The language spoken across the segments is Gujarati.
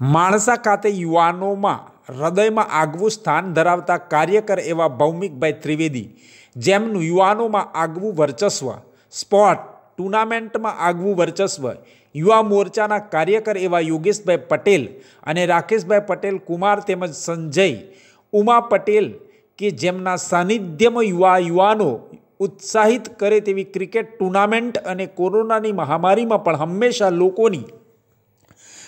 માણસા ખાતે યુવાનોમાં હૃદયમાં આગવું સ્થાન ધરાવતા કાર્યકર એવા ભૌમિકભાઈ ત્રિવેદી જેમનું યુવાનોમાં આગવું વર્ચસ્વ સ્પોર્ટ ટુર્નામેન્ટમાં આગવું વર્ચસ્વ યુવા મોરચાના કાર્યકર એવા યોગેશભાઈ પટેલ અને રાકેશભાઈ પટેલ કુમાર તેમજ સંજય ઉમા પટેલ કે જેમના સાનિધ્યમાં યુવા યુવાનો ઉત્સાહિત કરે તેવી ક્રિકેટ ટુર્નામેન્ટ અને કોરોનાની મહામારીમાં પણ હંમેશા લોકોની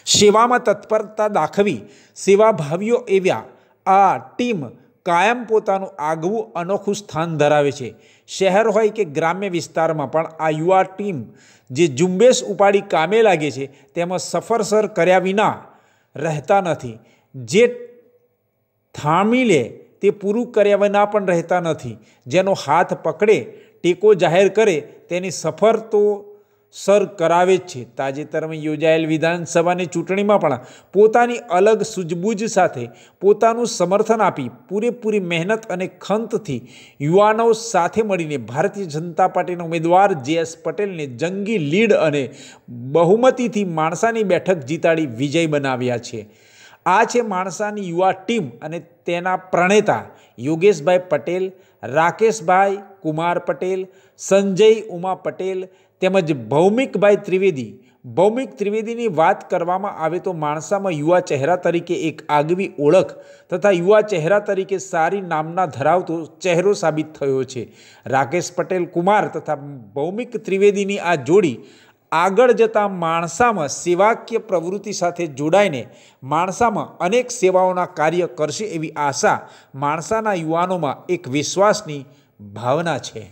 સેવામાં તત્પરતા દાખવી સેવાભાવીઓ એવ્યા આ ટીમ કાયમ પોતાનું આગવું અનોખું સ્થાન ધરાવે છે શહેર હોય કે ગ્રામ્ય વિસ્તારમાં પણ આ યુવા ટીમ જે ઝુંબેશ ઉપાડી કામે લાગે છે તેમાં સફરસર કર્યા વિના રહેતા નથી જે થામી લે તે પૂરું કર્યા વિના પણ રહેતા નથી જેનો હાથ પકડે ટેકો જાહેર કરે તેની સફર તો સર કરાવે જ છે તાજેતરમાં યોજાયેલ વિધાનસભાની ચૂંટણીમાં પણ પોતાની અલગ સૂઝબૂઝ સાથે પોતાનું સમર્થન આપી પૂરેપૂરી મહેનત અને ખંતથી યુવાનો સાથે મળીને ભારતીય જનતા પાર્ટીના ઉમેદવાર જે એસ પટેલને જંગી લીડ અને બહુમતીથી માણસાની બેઠક જીતાડી વિજય બનાવ્યા છે આ છે માણસાની યુવા ટીમ અને તેના પ્રણેતા યોગેશભાઈ પટેલ રાકેશભાઈ કુમાર પટેલ સંજય ઉમા પટેલ તેમજ ભૌમિકભાઈ ત્રિવેદી ભૌમિક ત્રિવેદીની વાત કરવામાં આવે તો માણસામાં યુવા ચહેરા તરીકે એક આગવી ઓળખ તથા યુવા ચહેરા તરીકે સારી નામના ધરાવતો ચહેરો સાબિત થયો છે રાકેશ પટેલ કુમાર તથા ભૌમિક ત્રિવેદીની આ જોડી આગળ જતાં માણસામાં સેવાકીય પ્રવૃત્તિ સાથે જોડાઈને માણસામાં અનેક સેવાઓના કાર્ય કરશે એવી આશા માણસાના યુવાનોમાં એક વિશ્વાસની ભાવના છે